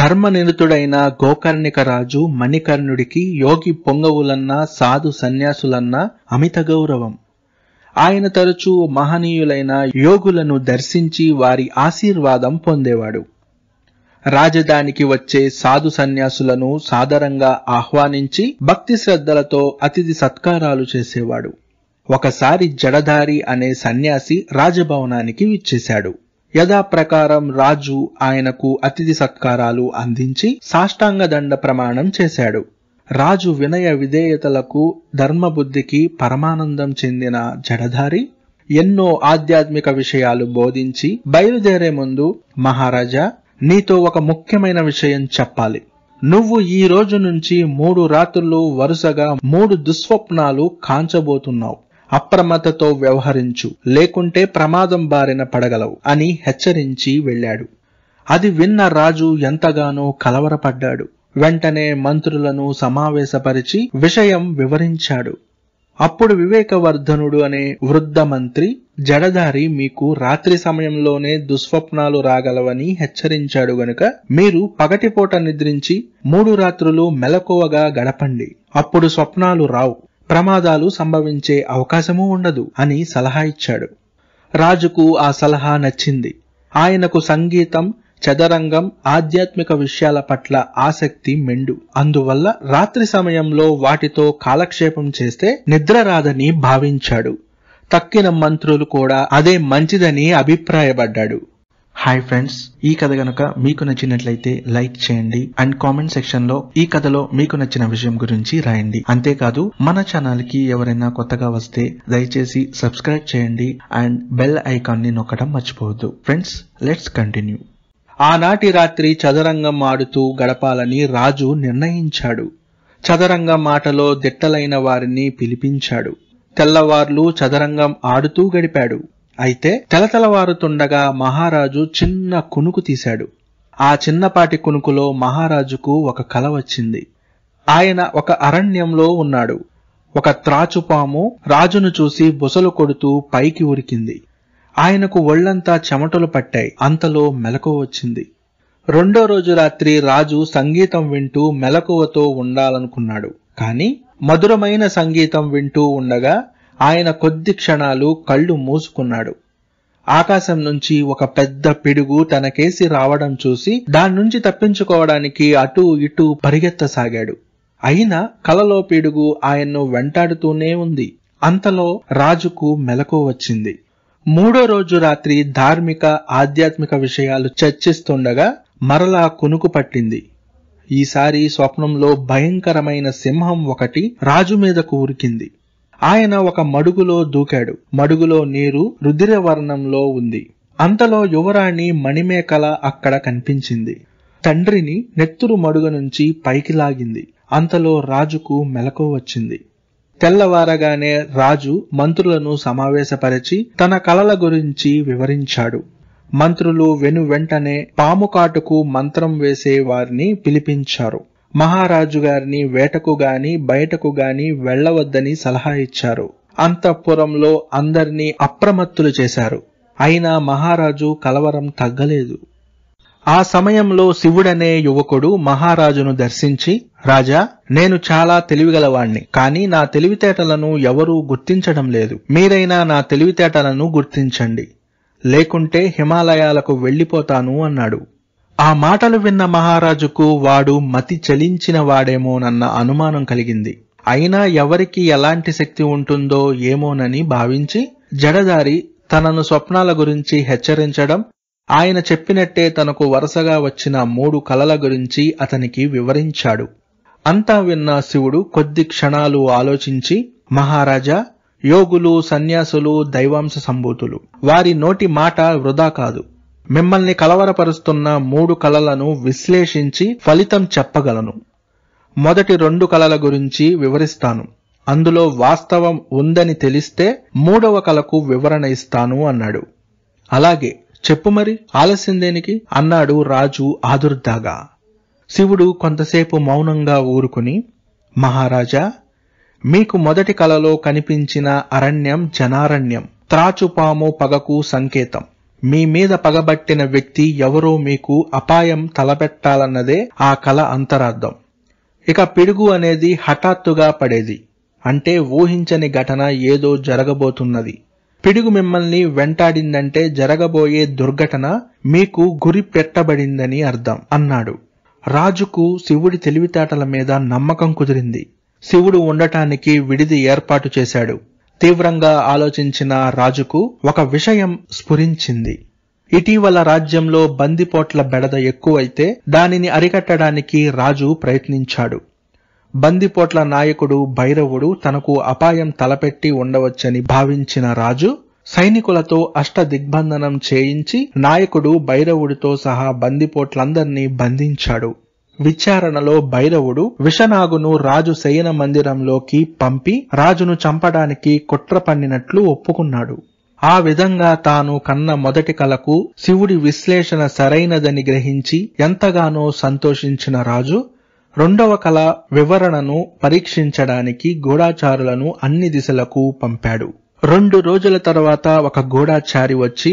ధర్మనిరతుడైన గోకర్ణిక రాజు మణికర్ణుడికి యోగి పొంగవులన్నా సాధు సన్యాసులన్నా అమిత గౌరవం ఆయన తరచూ మహనీయులైన యోగులను దర్శించి వారి ఆశీర్వాదం పొందేవాడు రాజధానికి వచ్చే సాధు సన్యాసులను సాదరంగా ఆహ్వానించి భక్తి శ్రద్ధలతో అతిథి సత్కారాలు చేసేవాడు ఒకసారి జడధారి అనే సన్యాసి రాజభవనానికి విచ్చేశాడు యథాప్రకారం రాజు ఆయనకు అతిథి సత్కారాలు అందించి సాష్టాంగ దండ ప్రమాణం చేశాడు రాజు వినయ విధేయతలకు ధర్మబుద్ధికి పరమానందం చెందిన జడధారి ఎన్నో ఆధ్యాత్మిక విషయాలు బోధించి బయలుదేరే ముందు మహారాజా నీతో ఒక ముఖ్యమైన విషయం చెప్పాలి నువ్వు ఈ రోజు నుంచి మూడు రాత్రులు వరుసగా మూడు దుస్వప్నాలు కాంచబోతున్నావు అప్రమత్తతో వ్యవహరించు లేకుంటే ప్రమాదం బారిన పడగలవు అని హెచ్చరించి వెళ్ళాడు అది విన్న రాజు ఎంతగానో కలవరపడ్డాడు వెంటనే మంత్రులను సమావేశపరిచి విషయం వివరించాడు అప్పుడు వివేకవర్ధనుడు అనే వృద్ధ మంత్రి జడదారి మీకు రాత్రి సమయంలోనే దుస్వప్నాలు రాగలవని హెచ్చరించాడు గనుక మీరు పగటిపూట నిద్రించి మూడు రాత్రులు మెలకువగా గడపండి అప్పుడు స్వప్నాలు రావు ప్రమాదాలు సంభవించే అవకాశమూ ఉండదు అని సలహా ఇచ్చాడు రాజుకు ఆ సలహా నచ్చింది ఆయనకు సంగీతం చదరంగం ఆధ్యాత్మిక విషయాల పట్ల ఆసక్తి మెండు అందువల్ల రాత్రి సమయంలో వాటితో కాలక్షేపం చేస్తే నిద్ర రాదని భావించాడు తక్కిన మంత్రులు కూడా అదే మంచిదని అభిప్రాయపడ్డాడు హాయ్ ఫ్రెండ్స్ ఈ కథ గనుక మీకు నచ్చినట్లయితే లైక్ చేయండి అండ్ కామెంట్ సెక్షన్ లో ఈ కథలో మీకు నచ్చిన విషయం గురించి రాయండి అంతేకాదు మన ఛానల్ కి ఎవరైనా కొత్తగా వస్తే దయచేసి సబ్స్క్రైబ్ చేయండి అండ్ బెల్ ఐకాన్ ని నొక్కడం మర్చిపోవద్దు ఫ్రెండ్స్ లెట్స్ కంటిన్యూ ఆనాటి రాత్రి చదరంగం ఆడుతూ గడపాలని రాజు నిర్ణయించాడు చదరంగం ఆటలో దిట్టలైన వారిని పిలిపించాడు తెల్లవార్లు చదరంగం ఆడుతూ గడిపాడు అయితే తెలతెలవారుతుండగా మహారాజు చిన్న కునుకు తీశాడు ఆ చిన్నపాటి కునుకులో మహారాజుకు ఒక కల వచ్చింది ఆయన ఒక అరణ్యంలో ఉన్నాడు ఒక త్రాచుపాము రాజును చూసి బుసలు కొడుతూ పైకి ఉరికింది ఆయనకు ఒళ్లంతా చెమటలు పట్టాయి అంతలో మెలకువ వచ్చింది రెండో రోజు రాత్రి రాజు సంగీతం వింటూ మెలకువతో ఉండాలనుకున్నాడు కాని మధురమైన సంగీతం వింటూ ఉండగా ఆయన కొద్ది క్షణాలు కళ్ళు మూసుకున్నాడు ఆకాశం నుంచి ఒక పెద్ద పిడుగు తనకేసి రావడం చూసి దాని నుంచి తప్పించుకోవడానికి అటూ ఇటూ పరిగెత్తసాగాడు అయినా కలలో పిడుగు ఆయన్ను వెంటాడుతూనే ఉంది అంతలో రాజుకు మెలకు వచ్చింది మూడో రోజు రాత్రి ధార్మిక ఆధ్యాత్మిక విషయాలు చర్చిస్తుండగా మరలా కునుకు పట్టింది ఈసారి స్వప్నంలో భయంకరమైన సింహం ఒకటి రాజు మీద కూరికింది ఆయన ఒక మడుగులో దూకాడు మడుగులో నీరు వర్ణంలో ఉంది అంతలో యువరాణి మణిమేకల అక్కడ కనిపించింది తండ్రిని నెత్తురు మడుగ నుంచి పైకి లాగింది అంతలో రాజుకు మెలక వచ్చింది తెల్లవారగానే రాజు మంత్రులను సమావేశపరిచి తన కలల గురించి వివరించాడు మంత్రులు వెను వెంటనే పాము కాటుకు మంత్రం వేసే వారిని పిలిపించారు మహారాజు గారిని వేటకు గాని బయటకు గాని వెళ్లవద్దని సలహా ఇచ్చారు అంతఃపురంలో అందరినీ అప్రమత్తులు చేశారు అయినా మహారాజు కలవరం తగ్గలేదు ఆ సమయంలో శివుడనే యువకుడు మహారాజును దర్శించి రాజా నేను చాలా తెలివిగలవాణ్ణి కానీ నా తెలివితేటలను ఎవరూ గుర్తించడం లేదు మీరైనా నా తెలివితేటలను గుర్తించండి లేకుంటే హిమాలయాలకు వెళ్ళిపోతాను అన్నాడు ఆ మాటలు విన్న మహారాజుకు వాడు మతి చలించిన వాడేమోనన్న అనుమానం కలిగింది అయినా ఎవరికి ఎలాంటి శక్తి ఉంటుందో ఏమోనని భావించి జడదారి తనను స్వప్నాల గురించి హెచ్చరించడం ఆయన చెప్పినట్టే తనకు వరుసగా వచ్చిన మూడు కలల గురించి అతనికి వివరించాడు అంతా విన్న శివుడు కొద్ది క్షణాలు ఆలోచించి మహారాజా యోగులు సన్యాసులు దైవాంశ సంభూతులు వారి నోటి మాట వృధా కాదు మిమ్మల్ని కలవరపరుస్తున్న మూడు కళలను విశ్లేషించి ఫలితం చెప్పగలను మొదటి రెండు కళల గురించి వివరిస్తాను అందులో వాస్తవం ఉందని తెలిస్తే మూడవ కళకు వివరణ ఇస్తాను అన్నాడు అలాగే చెప్పు మరి ఆలస్యం దేనికి అన్నాడు రాజు ఆదుర్దాగా శివుడు కొంతసేపు మౌనంగా ఊరుకుని మహారాజా మీకు మొదటి కలలో కనిపించిన అరణ్యం జనారణ్యం త్రాచుపాము పగకు సంకేతం మీ మీద పగబట్టిన వ్యక్తి ఎవరో మీకు అపాయం తలపెట్టాలన్నదే ఆ కళ అంతరార్థం ఇక పిడుగు అనేది హఠాత్తుగా పడేది అంటే ఊహించని ఘటన ఏదో జరగబోతున్నది పిడుగు మిమ్మల్ని వెంటాడిందంటే జరగబోయే దుర్ఘటన మీకు గురి పెట్టబడిందని అర్థం అన్నాడు రాజుకు శివుడి తెలివితేటల మీద నమ్మకం కుదిరింది శివుడు ఉండటానికి విడిది ఏర్పాటు చేశాడు తీవ్రంగా ఆలోచించిన రాజుకు ఒక విషయం స్ఫురించింది ఇటీవల రాజ్యంలో బందిపోట్ల బెడద ఎక్కువైతే దానిని అరికట్టడానికి రాజు ప్రయత్నించాడు బందిపోట్ల నాయకుడు భైరవుడు తనకు అపాయం తలపెట్టి ఉండవచ్చని భావించిన రాజు సైనికులతో అష్ట దిగ్బంధనం చేయించి నాయకుడు భైరవుడితో సహా బందిపోట్లందర్నీ బంధించాడు విచారణలో భైరవుడు విషనాగును రాజు శయన మందిరంలోకి పంపి రాజును చంపడానికి కుట్ర పన్నినట్లు ఒప్పుకున్నాడు ఆ విధంగా తాను కన్న మొదటి కలకు శివుడి విశ్లేషణ సరైనదని గ్రహించి ఎంతగానో సంతోషించిన రాజు రెండవ కళ వివరణను పరీక్షించడానికి గూఢాచారులను అన్ని దిశలకు పంపాడు రెండు రోజుల తర్వాత ఒక గూఢాచారి వచ్చి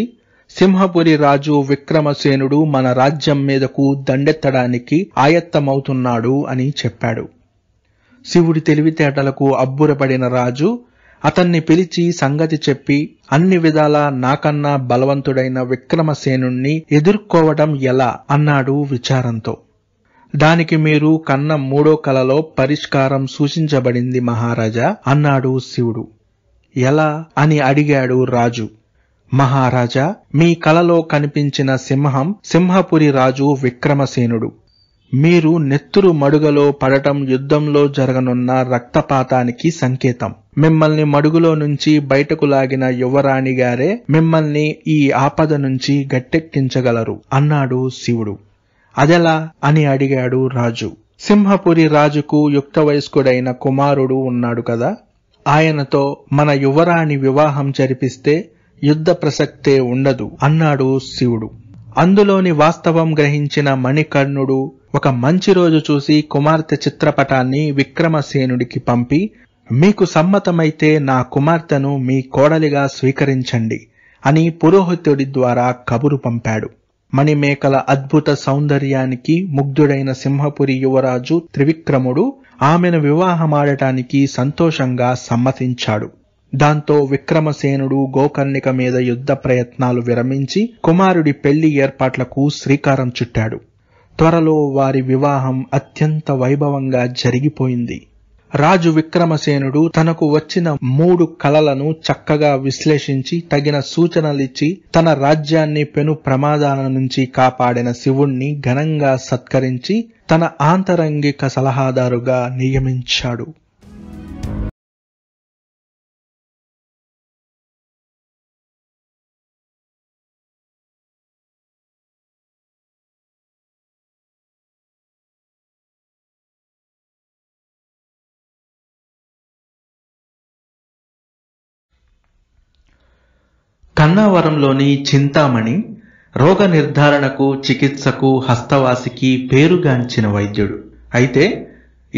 సింహపురి రాజు విక్రమసేనుడు మన రాజ్యం మీదకు దండెత్తడానికి ఆయత్తమవుతున్నాడు అని చెప్పాడు శివుడి తెలివితేటలకు అబ్బురపడిన రాజు అతన్ని పిలిచి సంగతి చెప్పి అన్ని విధాలా నాకన్నా బలవంతుడైన విక్రమసేనుణ్ణి ఎదుర్కోవటం ఎలా అన్నాడు విచారంతో దానికి మీరు కన్న మూడో కలలో పరిష్కారం సూచించబడింది మహారాజా అన్నాడు శివుడు ఎలా అని అడిగాడు రాజు మహారాజా మీ కలలో కనిపించిన సింహం సింహపురి రాజు విక్రమసేనుడు మీరు నెత్తురు మడుగలో పడటం యుద్ధంలో జరగనున్న రక్తపాతానికి సంకేతం మిమ్మల్ని మడుగులో నుంచి బయటకు లాగిన యువరాణి గారే మిమ్మల్ని ఈ ఆపద నుంచి గట్టెక్కించగలరు అన్నాడు శివుడు అదెలా అని అడిగాడు రాజు సింహపురి రాజుకు యుక్త వయస్కుడైన కుమారుడు ఉన్నాడు కదా ఆయనతో మన యువరాణి వివాహం జరిపిస్తే యుద్ధ ప్రసక్తే ఉండదు అన్నాడు శివుడు అందులోని వాస్తవం గ్రహించిన మణికర్ణుడు ఒక మంచి రోజు చూసి కుమార్తె చిత్రపటాన్ని విక్రమసేనుడికి పంపి మీకు సమ్మతమైతే నా కుమార్తెను మీ కోడలిగా స్వీకరించండి అని పురోహితుడి ద్వారా కబురు పంపాడు మణిమేకల అద్భుత సౌందర్యానికి ముగ్ధుడైన సింహపురి యువరాజు త్రివిక్రముడు ఆమెను వివాహమాడటానికి సంతోషంగా సమ్మతించాడు దాంతో విక్రమసేనుడు గోకర్ణిక మీద యుద్ధ ప్రయత్నాలు విరమించి కుమారుడి పెళ్లి ఏర్పాట్లకు శ్రీకారం చుట్టాడు త్వరలో వారి వివాహం అత్యంత వైభవంగా జరిగిపోయింది రాజు విక్రమసేనుడు తనకు వచ్చిన మూడు కలలను చక్కగా విశ్లేషించి తగిన సూచనలిచ్చి తన రాజ్యాన్ని పెను ప్రమాదాల నుంచి కాపాడిన శివుణ్ణి ఘనంగా సత్కరించి తన ఆంతరంగిక సలహాదారుగా నియమించాడు కన్నావరంలోని చింతామణి రోగ నిర్ధారణకు చికిత్సకు హస్తవాసికి పేరుగాంచిన వైద్యుడు అయితే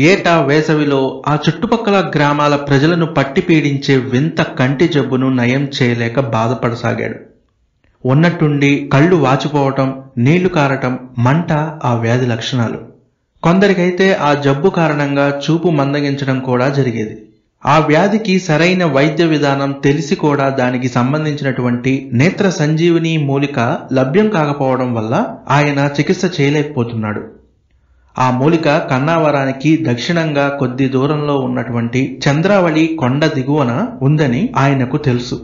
ఏటా వేసవిలో ఆ చుట్టుపక్కల గ్రామాల ప్రజలను పట్టి పీడించే వింత కంటి జబ్బును నయం చేయలేక బాధపడసాగాడు ఉన్నట్టుండి కళ్ళు వాచిపోవటం నీళ్లు కారటం మంట ఆ వ్యాధి లక్షణాలు కొందరికైతే ఆ జబ్బు కారణంగా చూపు మందగించడం కూడా జరిగేది ఆ వ్యాధికి సరైన వైద్య విధానం తెలిసి కూడా దానికి సంబంధించినటువంటి నేత్ర సంజీవిని మూలిక లభ్యం కాకపోవడం వల్ల ఆయన చికిత్స చేయలేకపోతున్నాడు ఆ మూలిక కన్నావరానికి దక్షిణంగా కొద్ది దూరంలో ఉన్నటువంటి చంద్రావళి కొండ దిగువన ఉందని ఆయనకు తెలుసు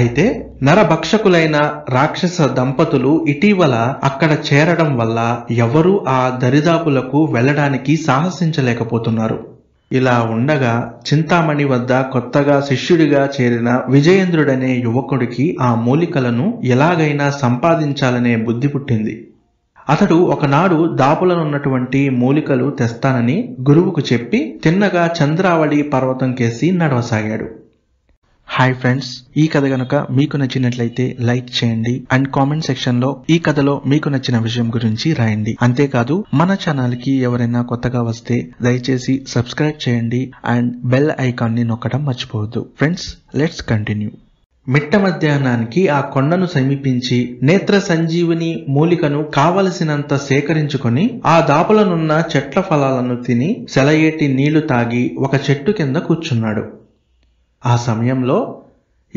అయితే నరభక్షకులైన రాక్షస దంపతులు ఇటీవల అక్కడ చేరడం వల్ల ఎవరూ ఆ దరిదాపులకు వెళ్లడానికి సాహసించలేకపోతున్నారు ఇలా ఉండగా చింతామణి వద్ద కొత్తగా శిష్యుడిగా చేరిన విజయేంద్రుడనే యువకుడికి ఆ మూలికలను ఎలాగైనా సంపాదించాలనే బుద్ధి పుట్టింది అతడు ఒకనాడు దాపులనున్నటువంటి మూలికలు తెస్తానని గురువుకు చెప్పి తిన్నగా చంద్రావళి పర్వతం కేసి నడవసాగాడు హాయ్ ఫ్రెండ్స్ ఈ కథ గనుక మీకు నచ్చినట్లయితే లైక్ చేయండి అండ్ కామెంట్ సెక్షన్ లో ఈ కథలో మీకు నచ్చిన విషయం గురించి రాయండి అంతేకాదు మన ఛానల్ కి ఎవరైనా కొత్తగా వస్తే దయచేసి సబ్స్క్రైబ్ చేయండి అండ్ బెల్ ఐకాన్ ని నొక్కడం మర్చిపోవద్దు ఫ్రెండ్స్ లెట్స్ కంటిన్యూ మిట్ట మధ్యాహ్నానికి ఆ కొండను సమీపించి నేత్ర సంజీవిని మూలికను కావలసినంత సేకరించుకొని ఆ దాపలనున్న చెట్ల ఫలాలను తిని సెలయేటి నీళ్లు తాగి ఒక చెట్టు కింద కూర్చున్నాడు ఆ సమయంలో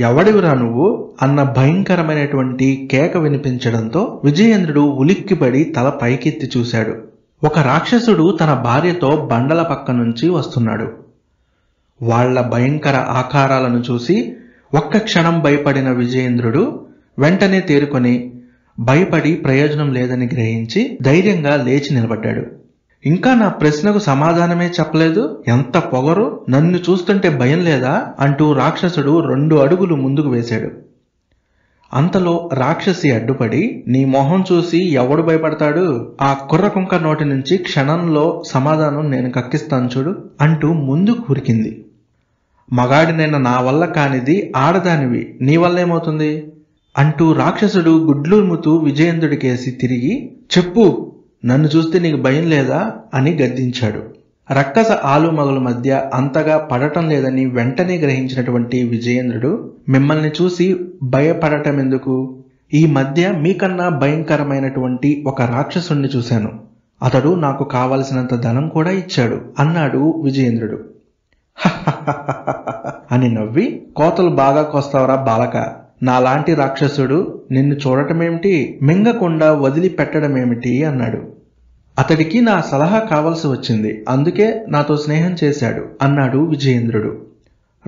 ఎవడివిరా నువ్వు అన్న భయంకరమైనటువంటి కేక వినిపించడంతో విజయేంద్రుడు ఉలిక్కిపడి తల పైకెత్తి చూశాడు ఒక రాక్షసుడు తన భార్యతో బండల పక్క నుంచి వస్తున్నాడు వాళ్ల భయంకర ఆకారాలను చూసి ఒక్క క్షణం భయపడిన విజయేంద్రుడు వెంటనే తేరుకొని భయపడి ప్రయోజనం లేదని గ్రహించి ధైర్యంగా లేచి నిలబడ్డాడు ఇంకా నా ప్రశ్నకు సమాధానమే చెప్పలేదు ఎంత పొగరు నన్ను చూస్తుంటే భయం లేదా అంటూ రాక్షసుడు రెండు అడుగులు ముందుకు వేశాడు అంతలో రాక్షసి అడ్డుపడి నీ మొహం చూసి ఎవడు భయపడతాడు ఆ కుర్రకుంక నోటి నుంచి క్షణంలో సమాధానం నేను కక్కిస్తాను చూడు అంటూ ముందు కూరికింది మగాడినైన నా వల్ల కానిది ఆడదానివి నీ వల్ల ఏమవుతుంది అంటూ రాక్షసుడు గుడ్లూర్ముతూ విజయేంద్రుడికేసి తిరిగి చెప్పు నన్ను చూస్తే నీకు భయం లేదా అని గద్దించాడు రక్కస ఆలుమగల మధ్య అంతగా పడటం లేదని వెంటనే గ్రహించినటువంటి విజయేంద్రుడు మిమ్మల్ని చూసి భయపడటం ఎందుకు ఈ మధ్య మీకన్నా భయంకరమైనటువంటి ఒక రాక్షసుణ్ణి చూశాను అతడు నాకు కావలసినంత ధనం కూడా ఇచ్చాడు అన్నాడు విజయేంద్రుడు అని నవ్వి కోతలు బాగా కోస్తావరా బాలక నాలాంటి రాక్షసుడు నిన్ను చూడటమేమిటి మింగకుండా వదిలిపెట్టడమేమిటి అన్నాడు అతడికి నా సలహా కావలసి వచ్చింది అందుకే నాతో స్నేహం చేశాడు అన్నాడు విజయేంద్రుడు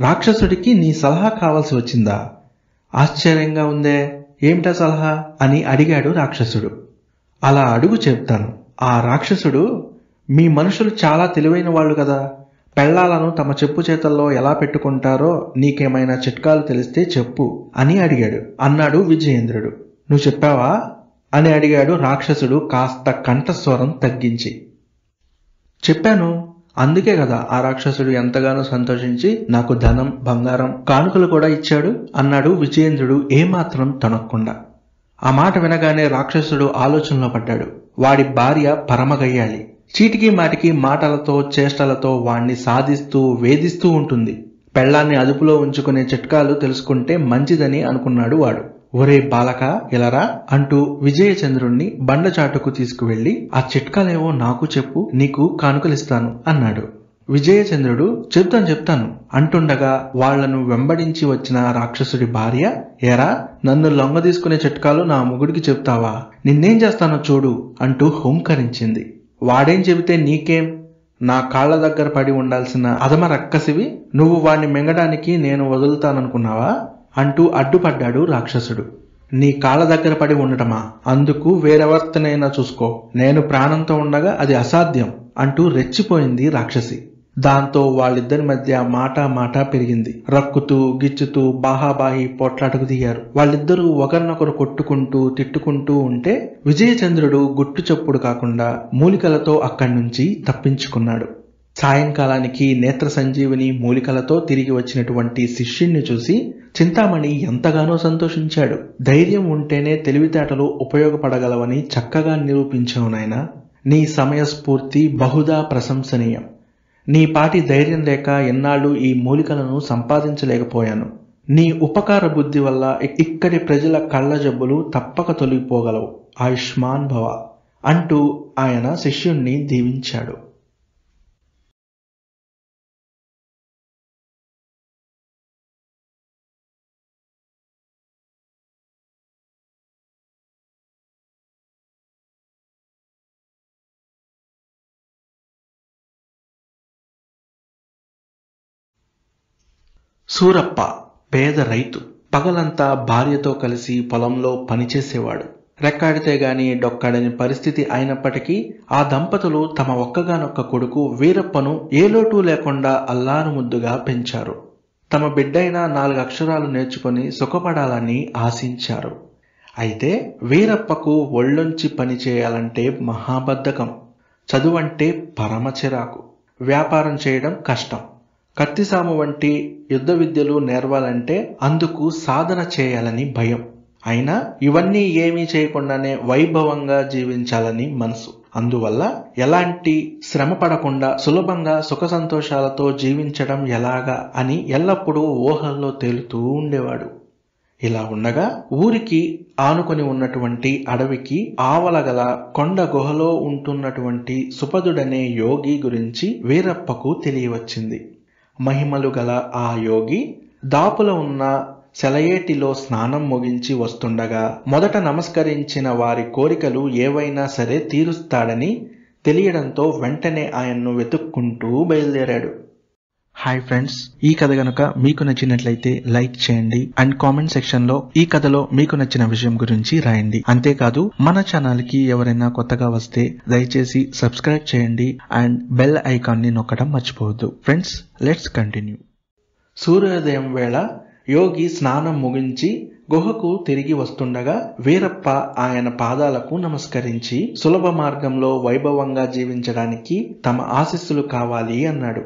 రాక్షసుడికి నీ సలహా కావలసి వచ్చిందా ఆశ్చర్యంగా ఉందే ఏమిటా సలహా అని అడిగాడు రాక్షసుడు అలా అడుగు చెప్తాను ఆ రాక్షసుడు మీ మనుషులు చాలా తెలివైన వాళ్ళు కదా పెళ్లాలను తమ చెప్పు చేతల్లో ఎలా పెట్టుకుంటారో నీకేమైనా చిట్కాలు తెలిస్తే చెప్పు అని అడిగాడు అన్నాడు విజయేంద్రుడు నువ్వు చెప్పావా అని అడిగాడు రాక్షసుడు కాస్త కంఠస్వరం తగ్గించి చెప్పాను అందుకే కదా ఆ రాక్షసుడు ఎంతగానో సంతోషించి నాకు ధనం బంగారం కానుకలు కూడా ఇచ్చాడు అన్నాడు విజయేంద్రుడు ఏమాత్రం తనక్కుండా ఆ మాట వినగానే రాక్షసుడు ఆలోచనలో పడ్డాడు వాడి భార్య పరమగయ్యాలి చీటికి మాటికి మాటలతో చేష్టలతో వాణ్ణి సాధిస్తూ వేధిస్తూ ఉంటుంది పెళ్లాన్ని అదుపులో ఉంచుకునే చిట్కాలు తెలుసుకుంటే మంచిదని అనుకున్నాడు వాడు ఒరే బాలక ఎలరా అంటూ విజయచంద్రుణ్ణి బండచాటుకు తీసుకువెళ్లి ఆ చిట్కాలేవో నాకు చెప్పు నీకు కానుకలిస్తాను అన్నాడు విజయచంద్రుడు చెప్తాను చెప్తాను అంటుండగా వాళ్లను వెంబడించి వచ్చిన రాక్షసుడి భార్య ఎరా నన్ను లొంగ తీసుకునే చిట్కాలు నా ముగుడికి చెప్తావా నిన్నేం చేస్తానో చూడు అంటూ హోంకరించింది వాడేం చెబితే నీకేం నా కాళ్ల దగ్గర పడి ఉండాల్సిన అదమ రక్కసివి నువ్వు వాణ్ణి మింగడానికి నేను వదులుతాననుకున్నావా అంటూ అడ్డుపడ్డాడు రాక్షసుడు నీ కాళ్ళ దగ్గర పడి ఉండటమా అందుకు వేరెవర్తనైనా చూసుకో నేను ప్రాణంతో ఉండగా అది అసాధ్యం అంటూ రెచ్చిపోయింది రాక్షసి దాంతో వాళ్ళిద్దరి మధ్య మాట మాట పెరిగింది రక్కుతూ గిచ్చుతూ బాహాబాహి పోట్లాటకు దిగారు వాళ్ళిద్దరూ ఒకరినొకరు కొట్టుకుంటూ తిట్టుకుంటూ ఉంటే విజయచంద్రుడు గుట్టు చప్పుడు కాకుండా మూలికలతో అక్కడి నుంచి తప్పించుకున్నాడు సాయంకాలానికి నేత్ర సంజీవిని మూలికలతో తిరిగి వచ్చినటువంటి శిష్యుణ్ణి చూసి చింతామణి ఎంతగానో సంతోషించాడు ధైర్యం ఉంటేనే తెలివితేటలు ఉపయోగపడగలవని చక్కగా నిరూపించావు నాయన నీ సమయస్ఫూర్తి బహుదా ప్రశంసనీయం నీ పాటి ధైర్యం లేక ఎన్నాళ్ళు ఈ మూలికలను సంపాదించలేకపోయాను నీ ఉపకార బుద్ధి వల్ల ఇక్కడి ప్రజల కళ్ళ జబ్బులు తప్పక తొలగిపోగలవు ఆయుష్మాన్ భవ అంటూ ఆయన శిష్యుణ్ణి దీవించాడు సూరప్ప పేద రైతు పగలంతా భార్యతో కలిసి పొలంలో పనిచేసేవాడు రెక్కాడితే గాని డొక్కాడని పరిస్థితి అయినప్పటికీ ఆ దంపతులు తమ ఒక్కగానొక్క కొడుకు వీరప్పను ఏ లోటు లేకుండా అల్లారు ముద్దుగా పెంచారు తమ బిడ్డైన నాలుగు అక్షరాలు నేర్చుకుని సుఖపడాలని ఆశించారు అయితే వీరప్పకు ఒళ్ళొంచి పనిచేయాలంటే మహాబద్ధకం చదువంటే పరమ చిరాకు వ్యాపారం చేయడం కష్టం కత్తిసామ వంటి యుద్ధ విద్యలు నేర్వాలంటే అందుకు సాధన చేయాలని భయం అయినా ఇవన్నీ ఏమీ చేయకుండానే వైభవంగా జీవించాలని మనసు అందువల్ల ఎలాంటి శ్రమ పడకుండా సులభంగా సుఖ సంతోషాలతో జీవించడం ఎలాగా అని ఎల్లప్పుడూ ఊహల్లో తేలుతూ ఉండేవాడు ఇలా ఉండగా ఊరికి ఆనుకొని ఉన్నటువంటి అడవికి ఆవలగల కొండ గుహలో ఉంటున్నటువంటి సుపదుడనే యోగి గురించి వీరప్పకు తెలియవచ్చింది మహిమలు గల ఆ యోగి దాపుల ఉన్న సెలయేటిలో స్నానం ముగించి వస్తుండగా మొదట నమస్కరించిన వారి కోరికలు ఏవైనా సరే తీరుస్తాడని తెలియడంతో వెంటనే ఆయన్ను వెతుక్కుంటూ బయలుదేరాడు హాయ్ ఫ్రెండ్స్ ఈ కథ గనుక మీకు నచ్చినట్లయితే లైక్ చేయండి అండ్ కామెంట్ సెక్షన్ లో ఈ కథలో మీకు నచ్చిన విషయం గురించి రాయండి అంతేకాదు మన ఛానల్ కి ఎవరైనా కొత్తగా వస్తే దయచేసి సబ్స్క్రైబ్ చేయండి అండ్ బెల్ ఐకాన్ ని నొక్కడం మర్చిపోవద్దు ఫ్రెండ్స్ లెట్స్ కంటిన్యూ సూర్యోదయం వేళ యోగి స్నానం ముగించి గుహకు తిరిగి వస్తుండగా వీరప్ప ఆయన పాదాలకు నమస్కరించి సులభ మార్గంలో వైభవంగా జీవించడానికి తమ ఆశిస్సులు కావాలి అన్నాడు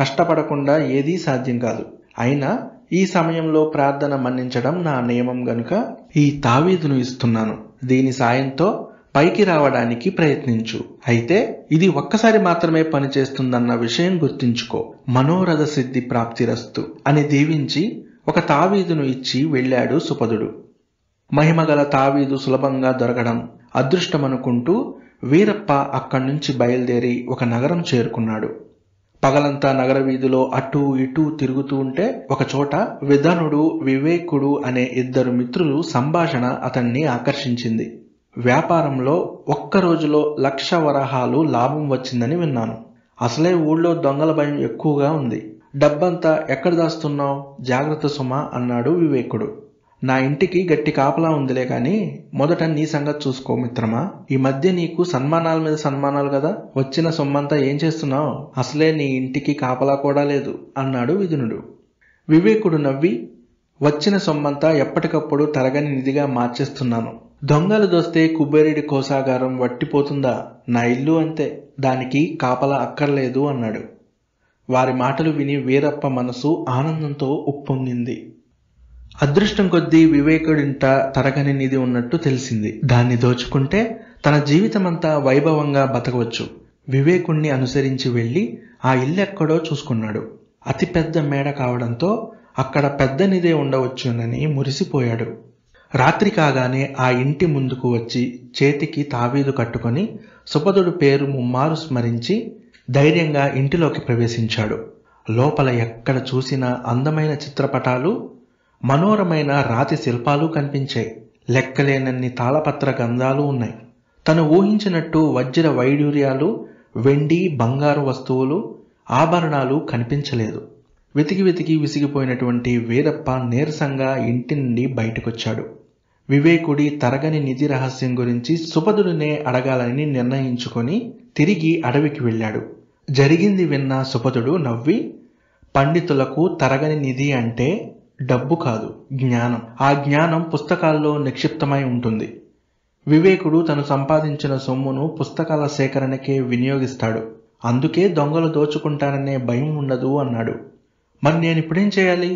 కష్టపడకుండా ఏదీ సాధ్యం కాదు అయినా ఈ సమయంలో ప్రార్థన మన్నించడం నా నియమం గనుక ఈ తావీదును ఇస్తున్నాను దీని సాయంతో పైకి రావడానికి ప్రయత్నించు అయితే ఇది ఒక్కసారి మాత్రమే పనిచేస్తుందన్న విషయం గుర్తించుకో మనోరథ సిద్ధి ప్రాప్తిరస్తు అని దీవించి ఒక తావీదును ఇచ్చి వెళ్ళాడు సుపదుడు మహిమగల తావీదు సులభంగా దొరకడం అదృష్టమనుకుంటూ వీరప్ప అక్కడి నుంచి బయలుదేరి ఒక నగరం చేరుకున్నాడు పగలంతా నగర వీధిలో అటు ఇటు తిరుగుతూ ఉంటే ఒకచోట విధనుడు వివేకుడు అనే ఇద్దరు మిత్రులు సంభాషణ అతన్ని ఆకర్షించింది వ్యాపారంలో ఒక్క రోజులో లక్ష వరహాలు లాభం వచ్చిందని విన్నాను అసలే ఊళ్ళో దొంగల భయం ఎక్కువగా ఉంది డబ్బంతా ఎక్కడ దాస్తున్నావు జాగ్రత్త సుమ అన్నాడు వివేకుడు నా ఇంటికి గట్టి కాపలా ఉందిలే కానీ మొదట నీ సంగతి చూసుకో మిత్రమా ఈ మధ్య నీకు సన్మానాల మీద సన్మానాలు కదా వచ్చిన సొమ్మంతా ఏం చేస్తున్నావు అసలే నీ ఇంటికి కాపలా కూడా లేదు అన్నాడు విధునుడు వివేకుడు నవ్వి వచ్చిన సొమ్మంతా ఎప్పటికప్పుడు తరగని నిధిగా మార్చేస్తున్నాను దొంగలు దోస్తే కుబేరుడి కోసాగారం వట్టిపోతుందా నా ఇల్లు అంతే దానికి కాపలా అక్కర్లేదు అన్నాడు వారి మాటలు విని వీరప్ప మనసు ఆనందంతో ఉప్పొంగింది అదృష్టం కొద్దీ వివేకుడింట తరగని నిధి ఉన్నట్టు తెలిసింది దాన్ని దోచుకుంటే తన జీవితమంతా వైభవంగా బతకవచ్చు వివేకుణ్ణి అనుసరించి వెళ్ళి ఆ ఇల్లెక్కడో చూసుకున్నాడు అతిపెద్ద మేడ కావడంతో అక్కడ పెద్ద నిదే ఉండవచ్చునని మురిసిపోయాడు రాత్రి కాగానే ఆ ఇంటి ముందుకు వచ్చి చేతికి తావీదు కట్టుకొని సుపదుడు పేరు ముమ్మారు స్మరించి ధైర్యంగా ఇంటిలోకి ప్రవేశించాడు లోపల ఎక్కడ చూసినా అందమైన చిత్రపటాలు మనోరమైన రాతి శిల్పాలు కనిపించాయి లెక్కలేనన్ని తాళపత్ర గంధాలు ఉన్నాయి తను ఊహించినట్టు వజ్ర వైడూర్యాలు వెండి బంగారు వస్తువులు ఆభరణాలు కనిపించలేదు వెతికి వెతికి విసిగిపోయినటువంటి వీరప్ప నీరసంగా ఇంటి నుండి బయటకొచ్చాడు వివేకుడి తరగని నిధి రహస్యం గురించి సుపదుడినే అడగాలని నిర్ణయించుకొని తిరిగి అడవికి వెళ్ళాడు జరిగింది విన్న సుపదుడు నవ్వి పండితులకు తరగని నిధి అంటే డబ్బు కాదు జ్ఞానం ఆ జ్ఞానం పుస్తకాల్లో నిక్షిప్తమై ఉంటుంది వివేకుడు తను సంపాదించిన సొమ్మును పుస్తకాల సేకరణకే వినియోగిస్తాడు అందుకే దొంగలు దోచుకుంటారనే భయం ఉండదు అన్నాడు మరి నేను ఇప్పుడేం చేయాలి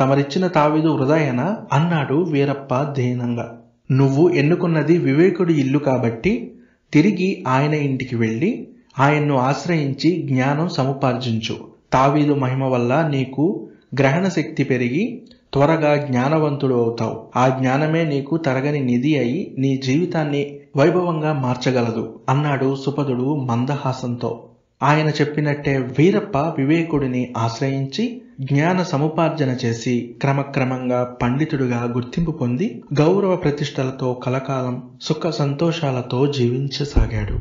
తమరిచ్చిన తావీదు హృదయన అన్నాడు వీరప్ప దీనంగా నువ్వు ఎన్నుకున్నది వివేకుడి ఇల్లు కాబట్టి తిరిగి ఆయన ఇంటికి వెళ్ళి ఆయన్ను ఆశ్రయించి జ్ఞానం సముపార్జించు తావీదు మహిమ వల్ల నీకు గ్రహణ శక్తి పెరిగి త్వరగా జ్ఞానవంతుడు అవుతావు ఆ జ్ఞానమే నీకు తరగని నిధి అయి నీ జీవితాన్ని వైభవంగా మార్చగలదు అన్నాడు సుపదుడు మందహాసంతో ఆయన చెప్పినట్టే వీరప్ప వివేకుడిని ఆశ్రయించి జ్ఞాన సముపార్జన చేసి క్రమక్రమంగా పండితుడుగా గుర్తింపు పొంది గౌరవ ప్రతిష్టలతో కలకాలం సుఖ సంతోషాలతో జీవించసాగాడు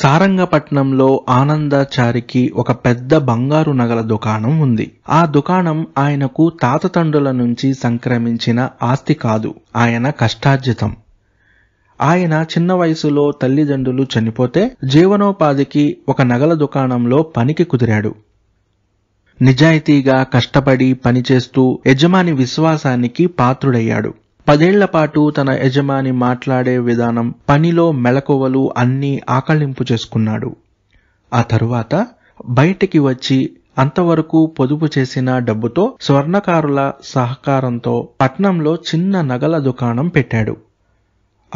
సారంగపట్నంలో ఆనందాచారికి ఒక పెద్ద బంగారు నగల దుకాణం ఉంది ఆ దుకాణం ఆయనకు తాత తండ్రుల నుంచి సంక్రమించిన ఆస్తి కాదు ఆయన కష్టార్జితం ఆయన చిన్న వయసులో తల్లిదండ్రులు చనిపోతే జీవనోపాధికి ఒక నగల దుకాణంలో పనికి కుదిరాడు నిజాయితీగా కష్టపడి పనిచేస్తూ యజమాని విశ్వాసానికి పాత్రుడయ్యాడు పదేళ్ల పాటు తన యజమాని మాట్లాడే విధానం పనిలో మెలకువలు అన్నీ ఆకళింపు చేసుకున్నాడు ఆ తరువాత బయటికి వచ్చి అంతవరకు పొదుపు చేసిన డబ్బుతో స్వర్ణకారుల సహకారంతో పట్నంలో చిన్న నగల దుకాణం పెట్టాడు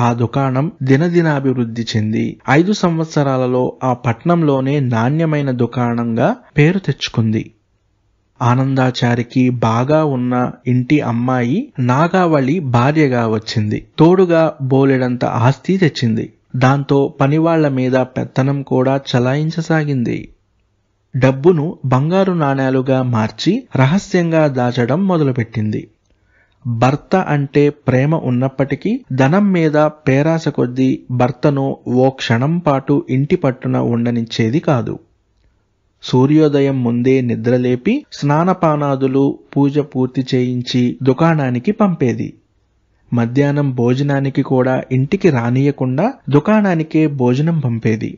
ఆ దుకాణం దినదినాభివృద్ధి చెంది ఐదు సంవత్సరాలలో ఆ పట్నంలోనే నాణ్యమైన దుకాణంగా పేరు తెచ్చుకుంది ఆనందాచారికి బాగా ఉన్న ఇంటి అమ్మాయి నాగావళి భార్యగా వచ్చింది తోడుగా బోలెడంత ఆస్తి తెచ్చింది దాంతో పనివాళ్ల మీద పెత్తనం కూడా చలాయించసాగింది డబ్బును బంగారు నాణేలుగా మార్చి రహస్యంగా దాచడం మొదలుపెట్టింది భర్త అంటే ప్రేమ ఉన్నప్పటికీ ధనం మీద పేరాస కొద్దీ భర్తను ఓ క్షణం పాటు ఇంటి పట్టున ఉండనిచ్చేది కాదు సూర్యోదయం ముందే నిద్రలేపి స్నానపానాదులు పూజ పూర్తి చేయించి దుకాణానికి పంపేది మధ్యాహ్నం భోజనానికి కూడా ఇంటికి రానియకుండా దుకాణానికే భోజనం పంపేది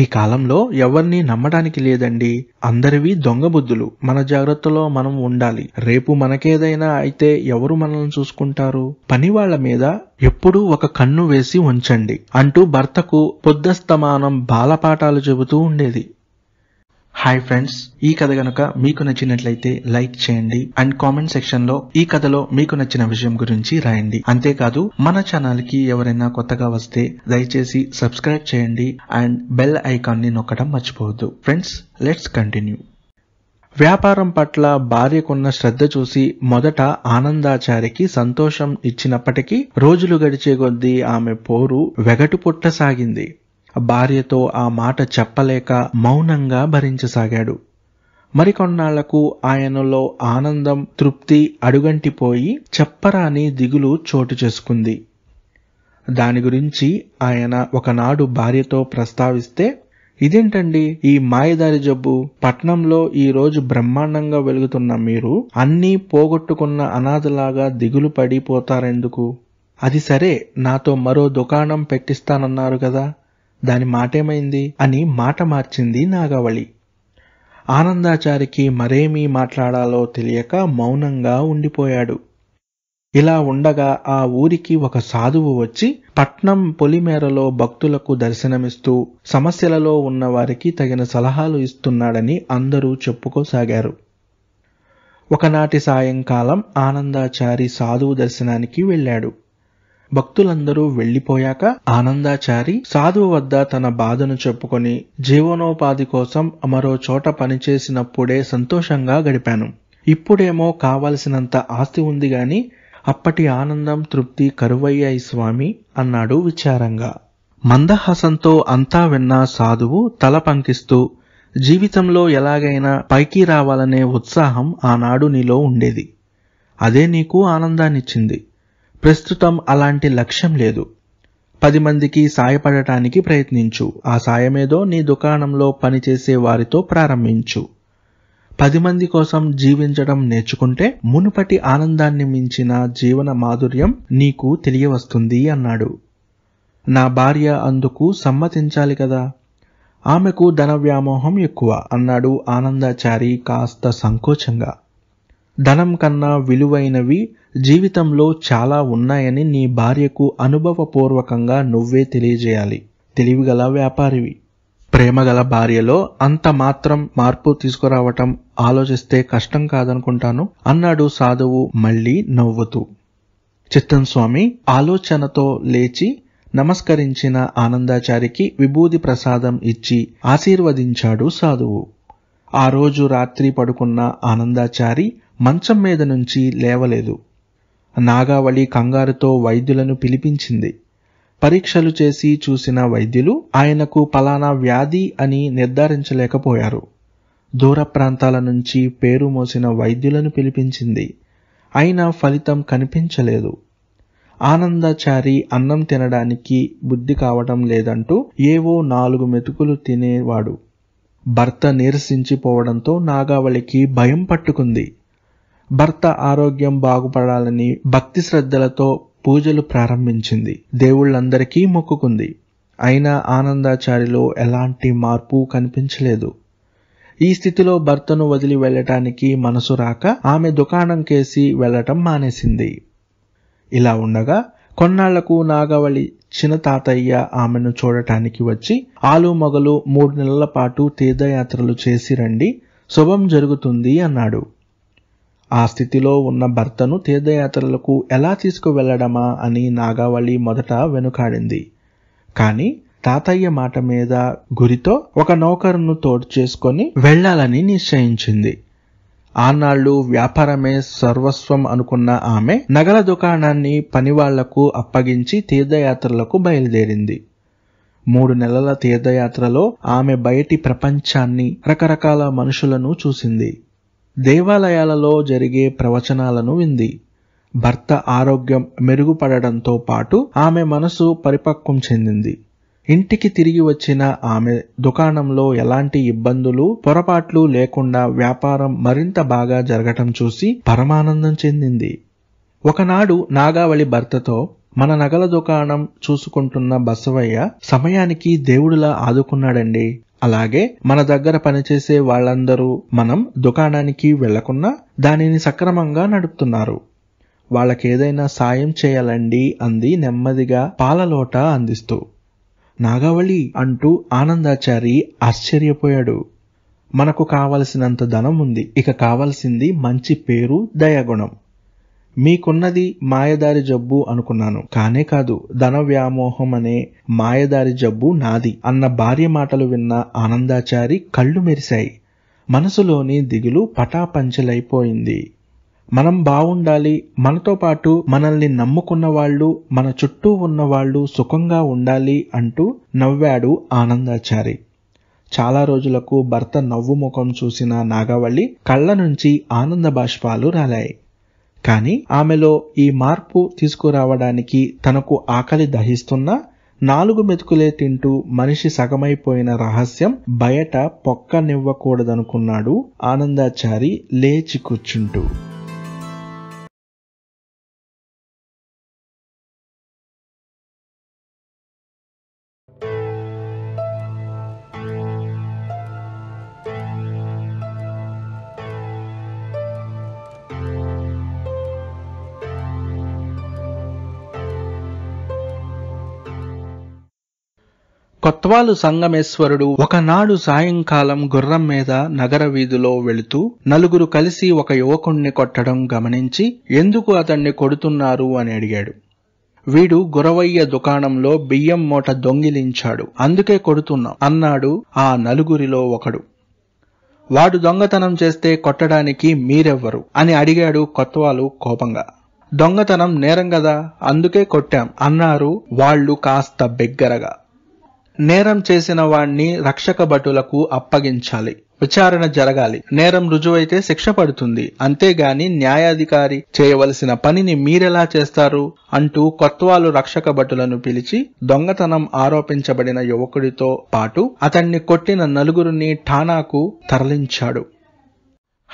ఈ కాలంలో ఎవరిని నమ్మడానికి లేదండి అందరివి దొంగ బుద్ధులు మన జాగ్రత్తలో మనం ఉండాలి రేపు మనకేదైనా అయితే ఎవరు మనల్ని చూసుకుంటారు పనివాళ్ల మీద ఎప్పుడూ ఒక కన్ను వేసి ఉంచండి అంటూ భర్తకు పొద్దస్తమానం బాలపాఠాలు చెబుతూ ఉండేది హాయ్ ఫ్రెండ్స్ ఈ కథ గనుక మీకు నచ్చినట్లయితే లైక్ చేయండి అండ్ కామెంట్ సెక్షన్ లో ఈ కథలో మీకు నచ్చిన విషయం గురించి రాయండి అంతేకాదు మన ఛానల్ కి ఎవరైనా కొత్తగా వస్తే దయచేసి సబ్స్క్రైబ్ చేయండి అండ్ బెల్ ఐకాన్ ని నొక్కడం మర్చిపోవద్దు ఫ్రెండ్స్ లెట్స్ కంటిన్యూ వ్యాపారం పట్ల భార్యకున్న శ్రద్ధ చూసి మొదట ఆనందాచారికి సంతోషం ఇచ్చినప్పటికీ రోజులు గడిచే కొద్దీ ఆమె పోరు వెగటు పుట్టసాగింది భార్యతో ఆ మాట చెప్పలేక మౌనంగా భరించసాగాడు మరికొన్నాళ్లకు ఆయనలో ఆనందం తృప్తి అడుగంటిపోయి చెప్పరాని దిగులు చోటు చేసుకుంది దాని గురించి ఆయన ఒకనాడు భార్యతో ప్రస్తావిస్తే ఇదేంటండి ఈ మాయదారి జబ్బు పట్నంలో ఈ రోజు బ్రహ్మాండంగా వెలుగుతున్న మీరు అన్నీ పోగొట్టుకున్న అనాథలాగా దిగులు పడిపోతారెందుకు అది సరే నాతో మరో దుకాణం పెట్టిస్తానన్నారు కదా దాని మాటేమైంది అని మాట మార్చింది నాగవళి ఆనందాచారికి మరేమీ మాట్లాడాలో తెలియక మౌనంగా ఉండిపోయాడు ఇలా ఉండగా ఆ ఊరికి ఒక సాధువు వచ్చి పట్నం పొలిమేరలో భక్తులకు దర్శనమిస్తూ సమస్యలలో ఉన్నవారికి తగిన సలహాలు ఇస్తున్నాడని అందరూ చెప్పుకోసాగారు ఒకనాటి సాయంకాలం ఆనందాచారి సాధువు దర్శనానికి వెళ్ళాడు భక్తులందరూ వెళ్లిపోయాక ఆనందాచారి సాధువు వద్ద తన బాధను చెప్పుకొని జీవనోపాధి కోసం మరో చోట పనిచేసినప్పుడే సంతోషంగా గడిపాను ఇప్పుడేమో కావలసినంత ఆస్తి ఉంది గాని అప్పటి ఆనందం తృప్తి కరువయ్యాయి స్వామి అన్నాడు విచారంగా మందహాసంతో అంతా విన్న సాధువు తల పంకిస్తూ జీవితంలో ఎలాగైనా పైకి రావాలనే ఉత్సాహం ఆనాడు నీలో ఉండేది అదే నీకు ఆనందాన్నిచ్చింది ప్రస్తుతం అలాంటి లక్ష్యం లేదు పది మందికి సాయపడటానికి ప్రయత్నించు ఆ సాయమేదో నీ దుకాణంలో పనిచేసే వారితో ప్రారంభించు పది మంది కోసం జీవించడం నేర్చుకుంటే మునుపటి ఆనందాన్ని మించిన జీవన మాధుర్యం నీకు తెలియవస్తుంది అన్నాడు నా భార్య అందుకు సమ్మతించాలి కదా ఆమెకు ధన వ్యామోహం ఎక్కువ అన్నాడు ఆనందాచారి కాస్త సంకోచంగా ధనం కన్నా విలువైనవి జీవితంలో చాలా ఉన్నాయని నీ భార్యకు అనుభవపూర్వకంగా నువ్వే తెలియజేయాలి తెలివిగల వ్యాపారివి ప్రేమగల భార్యలో అంత మాత్రం మార్పు తీసుకురావటం ఆలోచిస్తే కష్టం కాదనుకుంటాను అన్నాడు సాధువు మళ్ళీ నవ్వుతూ చిత్తం స్వామి ఆలోచనతో లేచి నమస్కరించిన ఆనందాచారికి విభూది ప్రసాదం ఇచ్చి ఆశీర్వదించాడు సాధువు ఆ రోజు రాత్రి పడుకున్న ఆనందాచారి మంచం మీద నుంచి లేవలేదు నాగావళి కంగారుతో వైద్యులను పిలిపించింది పరీక్షలు చేసి చూసిన వైద్యులు ఆయనకు పలానా వ్యాధి అని నిర్ధారించలేకపోయారు దూర ప్రాంతాల నుంచి పేరు మోసిన వైద్యులను పిలిపించింది అయినా ఫలితం కనిపించలేదు ఆనందాచారి అన్నం తినడానికి బుద్ధి కావటం లేదంటూ ఏవో నాలుగు మెతుకులు తినేవాడు భర్త నీరసించిపోవడంతో నాగావళికి భయం పట్టుకుంది భర్త ఆరోగ్యం బాగుపడాలని భక్తి శ్రద్ధలతో పూజలు ప్రారంభించింది దేవుళ్ళందరికీ మొక్కుకుంది అయినా ఆనందాచారిలో ఎలాంటి మార్పు కనిపించలేదు ఈ స్థితిలో భర్తను వదిలి వెళ్ళటానికి మనసు రాక ఆమె దుకాణం కేసి వెళ్ళటం మానేసింది ఇలా ఉండగా కొన్నాళ్లకు నాగవళి చిన్న తాతయ్య ఆమెను చూడటానికి వచ్చి ఆలు మొగలు మూడు నెలల పాటు తీర్థయాత్రలు చేసి రండి శుభం జరుగుతుంది అన్నాడు ఆ స్థితిలో ఉన్న భర్తను తీర్థయాత్రలకు ఎలా తీసుకువెళ్లడమా అని నాగావళి మొదట వెనుకాడింది కానీ తాతయ్య మాట మీద గురితో ఒక నౌకరును తోడు చేసుకొని వెళ్లాలని నిశ్చయించింది ఆనాళ్లు వ్యాపారమే సర్వస్వం అనుకున్న ఆమె నగల దుకాణాన్ని పనివాళ్లకు అప్పగించి తీర్థయాత్రలకు బయలుదేరింది మూడు నెలల తీర్థయాత్రలో ఆమె బయటి ప్రపంచాన్ని రకరకాల మనుషులను చూసింది దేవాలయాలలో జరిగే ప్రవచనాలను వింది భర్త ఆరోగ్యం మెరుగుపడటంతో పాటు ఆమె మనసు పరిపక్వం చెందింది ఇంటికి తిరిగి వచ్చిన ఆమె దుకాణంలో ఎలాంటి ఇబ్బందులు పొరపాట్లు లేకుండా వ్యాపారం మరింత బాగా జరగటం చూసి పరమానందం చెందింది ఒకనాడు నాగావళి భర్తతో మన నగల దుకాణం చూసుకుంటున్న బసవయ్య సమయానికి దేవుడిలా ఆదుకున్నాడండి అలాగే మన దగ్గర పనిచేసే వాళ్ళందరూ మనం దుకాణానికి వెళ్లకున్నా దానిని సక్రమంగా నడుపుతున్నారు వాళ్ళకేదైనా సాయం చేయాలండి అంది నెమ్మదిగా పాలలోట అందిస్తూ నాగవళి అంటూ ఆనందాచారి ఆశ్చర్యపోయాడు మనకు కావలసినంత ధనం ఉంది ఇక కావలసింది మంచి పేరు దయాగుణం మీకున్నది మాయదారి జబ్బు అనుకున్నాను కానే కాదు ధన వ్యామోహం అనే మాయదారి జబ్బు నాది అన్న భార్య మాటలు విన్న ఆనందాచారి కళ్ళు మెరిశాయి మనసులోని దిగులు పటాపంచలైపోయింది మనం బాగుండాలి మనతో పాటు మనల్ని నమ్ముకున్న వాళ్ళు మన చుట్టూ ఉన్న వాళ్ళు సుఖంగా ఉండాలి అంటూ నవ్వాడు ఆనందాచారి చాలా రోజులకు భర్త నవ్వు ముఖం చూసిన నాగవల్లి కళ్ళ నుంచి ఆనంద బాష్పాలు రాలాయి కానీ ఆమెలో ఈ మార్పు తీసుకురావడానికి తనకు ఆకలి దహిస్తున్నా నాలుగు మెతుకులే తింటూ మనిషి సగమైపోయిన రహస్యం బయట పొక్కనివ్వకూడదనుకున్నాడు ఆనందాచారి లేచి కూర్చుంటూ కొత్వాలు సంగమేశ్వరుడు ఒకనాడు సాయంకాలం గుర్రం మీద నగర వీధిలో వెళుతూ నలుగురు కలిసి ఒక యువకుణ్ణి కొట్టడం గమనించి ఎందుకు అతన్ని కొడుతున్నారు అని అడిగాడు వీడు గురవయ్య దుకాణంలో బియ్యం మూట దొంగిలించాడు అందుకే కొడుతున్నాం అన్నాడు ఆ నలుగురిలో ఒకడు వాడు దొంగతనం చేస్తే కొట్టడానికి మీరెవ్వరు అని అడిగాడు కొత్వాలు కోపంగా దొంగతనం నేరం కదా అందుకే కొట్టాం అన్నారు వాళ్ళు కాస్త బిగ్గరగా నేరం చేసిన వాణ్ణి రక్షక భటులకు అప్పగించాలి విచారణ జరగాలి నేరం రుజువైతే శిక్ష పడుతుంది అంతేగాని న్యాయాధికారి చేయవలసిన పనిని మీరెలా చేస్తారు అంటూ కొత్వాలు రక్షక భటులను పిలిచి దొంగతనం ఆరోపించబడిన యువకుడితో పాటు అతన్ని కొట్టిన నలుగురిని ఠానాకు తరలించాడు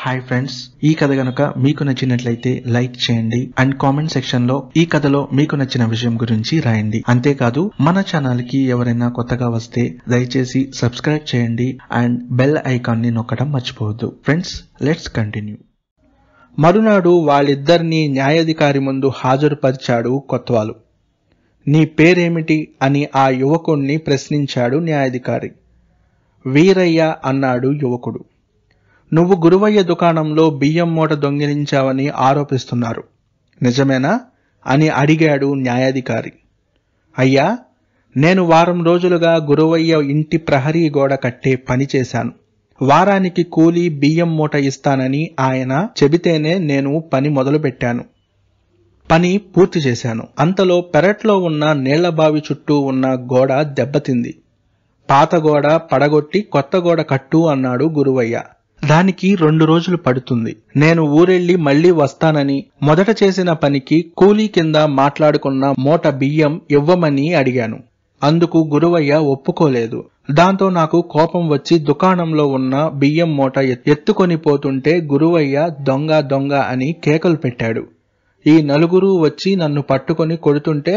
హాయ్ ఫ్రెండ్స్ ఈ కథ గనుక మీకు నచ్చినట్లయితే లైక్ చేయండి అండ్ కామెంట్ సెక్షన్ లో ఈ కథలో మీకు నచ్చిన విషయం గురించి రాయండి అంతేకాదు మన ఛానల్ కి ఎవరైనా కొత్తగా వస్తే దయచేసి సబ్స్క్రైబ్ చేయండి అండ్ బెల్ ఐకాన్ ని నొక్కడం మర్చిపోవద్దు ఫ్రెండ్స్ లెట్స్ కంటిన్యూ మరునాడు వాళ్ళిద్దరినీ న్యాయాధికారి ముందు హాజరుపరిచాడు కొత్వాలు నీ పేరేమిటి అని ఆ యువకుణ్ణి ప్రశ్నించాడు న్యాయాధికారి వీరయ్య అన్నాడు యువకుడు నువ్వు గురువయ్య దుకాణంలో బియ్యం మూట దొంగిలించావని ఆరోపిస్తున్నారు నిజమేనా అని అడిగాడు న్యాయాధికారి అయ్యా నేను వారం రోజులుగా గురువయ్య ఇంటి ప్రహరీ గోడ కట్టే పని చేశాను వారానికి కూలి బియ్యం మూట ఇస్తానని ఆయన చెబితేనే నేను పని మొదలుపెట్టాను పని పూర్తి చేశాను అంతలో పెరట్లో ఉన్న నీళ్లబావి బావి చుట్టూ ఉన్న గోడ దెబ్బతింది పాత గోడ పడగొట్టి కొత్త గోడ కట్టు అన్నాడు గురువయ్య దానికి రెండు రోజులు పడుతుంది నేను ఊరెళ్ళి మళ్లీ వస్తానని మొదట చేసిన పనికి కూలీ కింద మాట్లాడుకున్న మూట బియ్యం ఇవ్వమని అడిగాను అందుకు గురువయ్య ఒప్పుకోలేదు దాంతో నాకు కోపం వచ్చి దుకాణంలో ఉన్న బియ్యం మూట ఎత్తుకొని పోతుంటే గురువయ్య దొంగ దొంగ అని కేకలు పెట్టాడు ఈ నలుగురు వచ్చి నన్ను పట్టుకొని కొడుతుంటే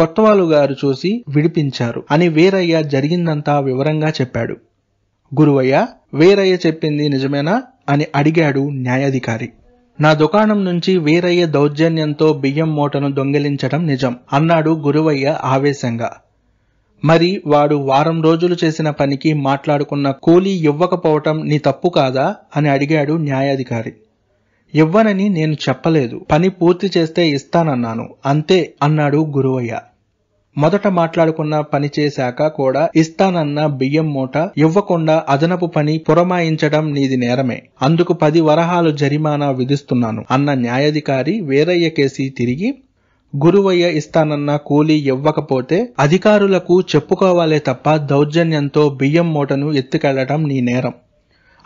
కొత్తవాలు గారు చూసి విడిపించారు అని వీరయ్య జరిగిందంతా వివరంగా చెప్పాడు గురువయ్య వీరయ్య చెప్పింది నిజమేనా అని అడిగాడు న్యాయాధికారి నా దుకాణం నుంచి వీరయ్య దౌర్జన్యంతో బియ్యం మూటను దొంగిలించడం నిజం అన్నాడు గురువయ్య ఆవేశంగా మరి వాడు వారం రోజులు చేసిన పనికి మాట్లాడుకున్న కూలీ ఇవ్వకపోవటం నీ తప్పు కాదా అని అడిగాడు న్యాయాధికారి ఇవ్వనని నేను చెప్పలేదు పని పూర్తి చేస్తే ఇస్తానన్నాను అంతే అన్నాడు గురువయ్య మొదట మాట్లాడుకున్న పని చేశాక కూడా ఇస్తానన్న బియ్యం మూట ఇవ్వకుండా అదనపు పని పురమాయించడం నీది నేరమే అందుకు పది వరహాలు జరిమానా విధిస్తున్నాను అన్న న్యాయాధికారి వీరయ్య కేసి తిరిగి గురువయ్య ఇస్తానన్న కూలీ ఇవ్వకపోతే అధికారులకు చెప్పుకోవాలే తప్ప దౌర్జన్యంతో బియ్యం మూటను ఎత్తుకెళ్లడం నీ నేరం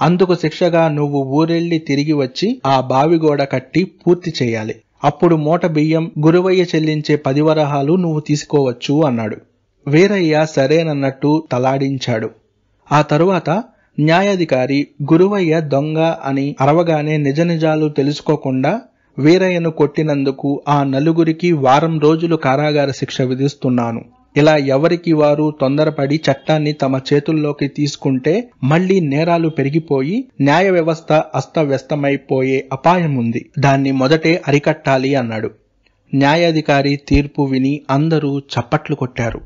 అందుకు శిక్షగా నువ్వు ఊరెళ్ళి తిరిగి వచ్చి ఆ బావిగోడ కట్టి పూర్తి చేయాలి అప్పుడు మూట బియ్యం గురువయ్య చెల్లించే పదివరహాలు నువ్వు తీసుకోవచ్చు అన్నాడు వీరయ్య సరేనన్నట్టు తలాడించాడు ఆ తరువాత న్యాయాధికారి గురువయ్య దొంగ అని అరవగానే నిజనిజాలు తెలుసుకోకుండా వీరయ్యను కొట్టినందుకు ఆ నలుగురికి వారం రోజులు కారాగార శిక్ష విధిస్తున్నాను ఇలా ఎవరికి వారు తొందరపడి చట్టాన్ని తమ చేతుల్లోకి తీసుకుంటే మళ్లీ నేరాలు పెరిగిపోయి న్యాయ వ్యవస్థ అస్తవ్యస్తమైపోయే అపాయం ఉంది దాన్ని మొదటే అరికట్టాలి అన్నాడు న్యాయాధికారి తీర్పు విని అందరూ చప్పట్లు కొట్టారు